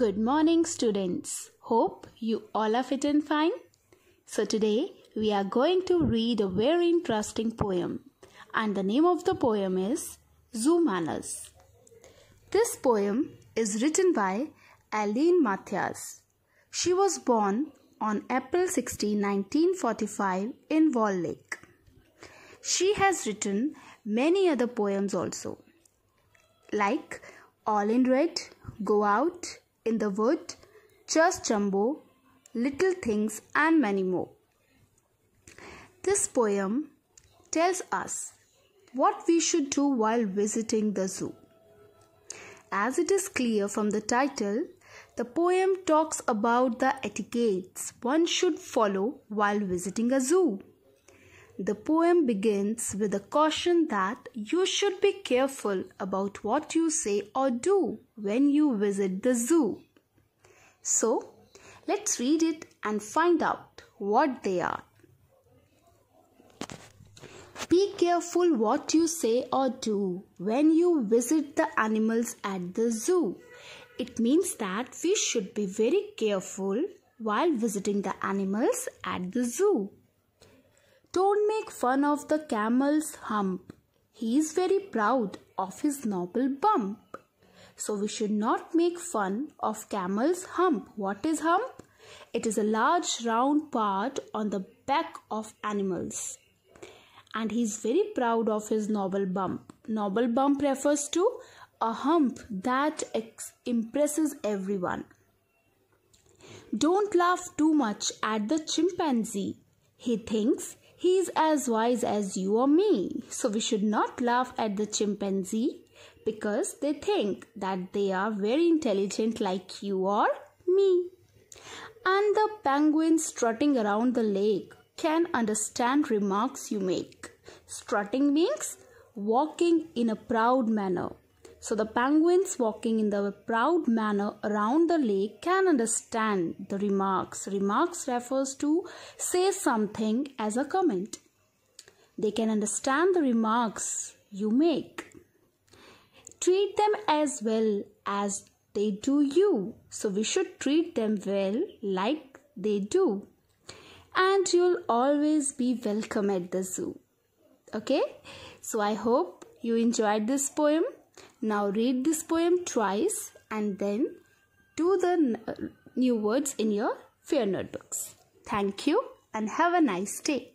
Good morning, students. Hope you all are fit and fine. So, today we are going to read a very interesting poem, and the name of the poem is Zoo Manners. This poem is written by Aline Mathias. She was born on April 16, 1945, in Wall Lake. She has written many other poems also, like All in Red, Go Out, in the Wood, Just Jumbo, Little Things, and many more. This poem tells us what we should do while visiting the zoo. As it is clear from the title, the poem talks about the etiquettes one should follow while visiting a zoo. The poem begins with a caution that you should be careful about what you say or do when you visit the zoo. So, let's read it and find out what they are. Be careful what you say or do when you visit the animals at the zoo. It means that we should be very careful while visiting the animals at the zoo. Don't make fun of the camel's hump. He is very proud of his noble bump. So we should not make fun of camel's hump. What is hump? It is a large round part on the back of animals. And he is very proud of his noble bump. Noble bump refers to a hump that impresses everyone. Don't laugh too much at the chimpanzee. He thinks he is as wise as you or me, so we should not laugh at the chimpanzee because they think that they are very intelligent like you or me. And the penguin strutting around the lake can understand remarks you make. Strutting means walking in a proud manner. So the penguins walking in the proud manner around the lake can understand the remarks. Remarks refers to say something as a comment. They can understand the remarks you make. Treat them as well as they do you. So we should treat them well like they do. And you'll always be welcome at the zoo. Okay? So I hope you enjoyed this poem. Now read this poem twice and then do the uh, new words in your fear notebooks. Thank you and have a nice day.